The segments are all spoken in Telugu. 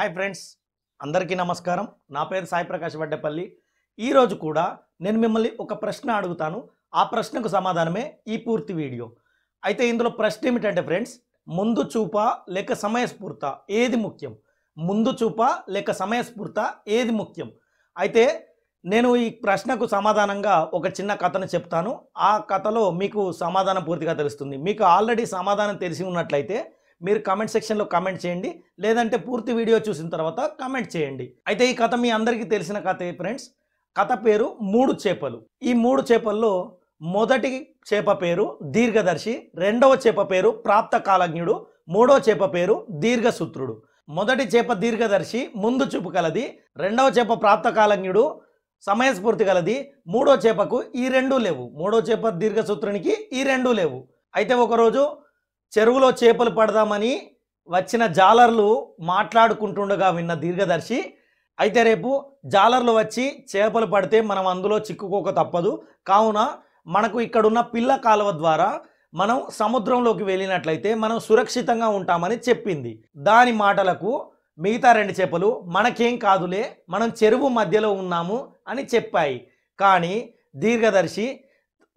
హాయ్ ఫ్రెండ్స్ అందరికీ నమస్కారం నా పేరు సాయి ప్రకాష్ వడ్డేపల్లి ఈరోజు కూడా నేను మిమ్మల్ని ఒక ప్రశ్న అడుగుతాను ఆ ప్రశ్నకు సమాధానమే ఈ పూర్తి వీడియో అయితే ఇందులో ప్రశ్న ఏమిటంటే ఫ్రెండ్స్ ముందు చూప లేక సమయస్ఫూర్త ఏది ముఖ్యం ముందు చూప లేక సమయస్ఫూర్త ఏది ముఖ్యం అయితే నేను ఈ ప్రశ్నకు సమాధానంగా ఒక చిన్న కథను చెప్తాను ఆ కథలో మీకు సమాధానం పూర్తిగా తెలుస్తుంది మీకు ఆల్రెడీ సమాధానం తెలిసి ఉన్నట్లయితే మీరు కామెంట్ సెక్షన్లో కామెంట్ చేయండి లేదంటే పూర్తి వీడియో చూసిన తర్వాత కామెంట్ చేయండి అయితే ఈ కథ మీ అందరికీ తెలిసిన కథే ఫ్రెండ్స్ కథ పేరు మూడు చేపలు ఈ మూడు చేపల్లో మొదటి చేప పేరు దీర్ఘదర్శి రెండవ చేప పేరు ప్రాప్త కాలజ్ఞుడు మూడో చేప పేరు దీర్ఘసూత్రుడు మొదటి చేప దీర్ఘదర్శి ముందు చూపు కలది రెండవ చేప ప్రాప్త కాలజ్ఞుడు సమయస్ఫూర్తి కలది మూడో చేపకు ఈ రెండూ లేవు మూడో చేప దీర్ఘసూత్రునికి ఈ రెండూ లేవు అయితే ఒకరోజు చెరువులో చేపలు పడదామని వచ్చిన జాలర్లు మాట్లాడుకుంటుండగా విన్న దీర్ఘదర్శి అయితే రేపు జాలర్లు వచ్చి చేపలు పడితే మనం అందులో చిక్కుకోక తప్పదు కావున మనకు ఇక్కడున్న పిల్ల కాలువ ద్వారా మనం సముద్రంలోకి వెళ్ళినట్లయితే మనం సురక్షితంగా ఉంటామని చెప్పింది దాని మాటలకు మిగతా రెండు చేపలు మనకేం కాదులే మనం చెరువు మధ్యలో ఉన్నాము అని చెప్పాయి కానీ దీర్ఘదర్శి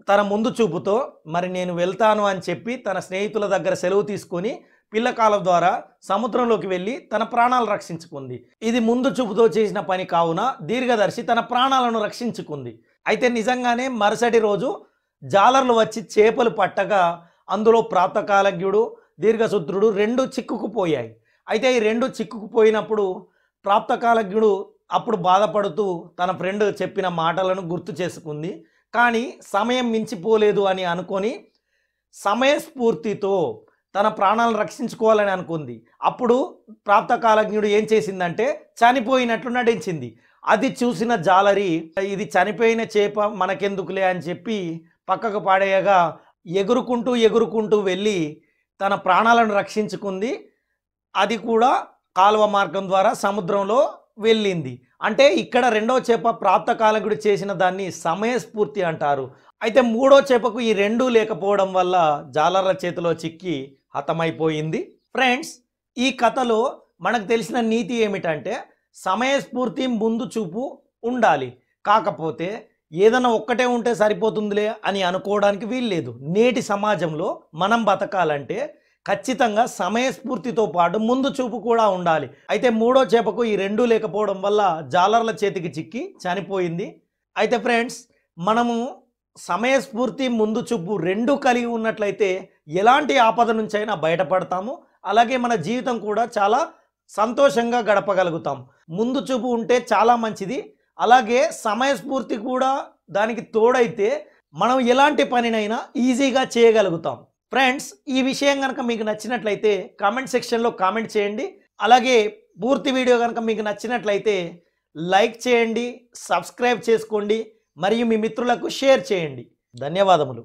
తన ముందు చూపుతో మరి నేను వెళ్తాను అని చెప్పి తన స్నేహితుల దగ్గర సెలవు తీసుకొని పిల్లకాలం ద్వారా సముద్రంలోకి వెళ్ళి తన ప్రాణాలు రక్షించుకుంది ఇది ముందు చూపుతో చేసిన పని కావున దీర్ఘదర్శి తన ప్రాణాలను రక్షించుకుంది అయితే నిజంగానే మరుసటి రోజు జాలర్లు వచ్చి చేపలు పట్టగా అందులో ప్రాప్తకాలజ్ఞుడు దీర్ఘశుద్రుడు రెండు చిక్కుకుపోయాయి అయితే ఈ రెండు చిక్కుకుపోయినప్పుడు ప్రాప్తకాలజ్ఞుడు అప్పుడు బాధపడుతూ తన ఫ్రెండ్ చెప్పిన మాటలను గుర్తు చేసుకుంది కానీ సమయం మించిపోలేదు అని అనుకొని సమయస్ఫూర్తితో తన ప్రాణాలను రక్షించుకోవాలని అనుకుంది అప్పుడు ప్రాప్తకాలజ్ఞుడు ఏం చేసిందంటే చనిపోయినట్లు నటించింది అది చూసిన జాలరి ఇది చనిపోయిన చేప మనకెందుకులే అని చెప్పి పక్కకు పాడేయగా ఎగురుకుంటూ ఎగురుకుంటూ వెళ్ళి తన ప్రాణాలను రక్షించుకుంది అది కూడా కాలువ మార్గం ద్వారా సముద్రంలో వెళ్ళింది అంటే ఇక్కడ రెండో చేప ప్రాప్తకాలకుడు చేసిన దాన్ని సమయస్ఫూర్తి అంటారు అయితే మూడో చేపకు ఈ రెండూ లేకపోవడం వల్ల జాలర్ల చేతిలో చిక్కి హతమైపోయింది ఫ్రెండ్స్ ఈ కథలో మనకు తెలిసిన నీతి ఏమిటంటే సమయస్ఫూర్తి ముందు చూపు ఉండాలి కాకపోతే ఏదైనా ఒక్కటే ఉంటే సరిపోతుందిలే అని అనుకోవడానికి వీల్లేదు నేటి సమాజంలో మనం బతకాలంటే ఖచ్చితంగా సమయస్ఫూర్తితో పాటు ముందు చూపు కూడా ఉండాలి అయితే మూడో చేపకు ఈ రెండూ లేకపోవడం వల్ల జాలర్ల చేతికి చిక్కి చనిపోయింది అయితే ఫ్రెండ్స్ మనము సమయస్ఫూర్తి ముందు చూపు రెండు కలిగి ఉన్నట్లయితే ఎలాంటి ఆపద నుంచైనా బయటపడతాము అలాగే మన జీవితం కూడా చాలా సంతోషంగా గడపగలుగుతాం ముందు చూపు ఉంటే చాలా మంచిది అలాగే సమయస్ఫూర్తి కూడా దానికి తోడైతే మనం ఎలాంటి పనినైనా ఈజీగా చేయగలుగుతాం ఫ్రెండ్స్ ఈ విషయం కనుక మీకు నచ్చినట్లయితే కామెంట్ సెక్షన్లో కామెంట్ చేయండి అలాగే పూర్తి వీడియో కనుక మీకు నచ్చినట్లయితే లైక్ చేయండి సబ్స్క్రైబ్ చేసుకోండి మరియు మీ మిత్రులకు షేర్ చేయండి ధన్యవాదములు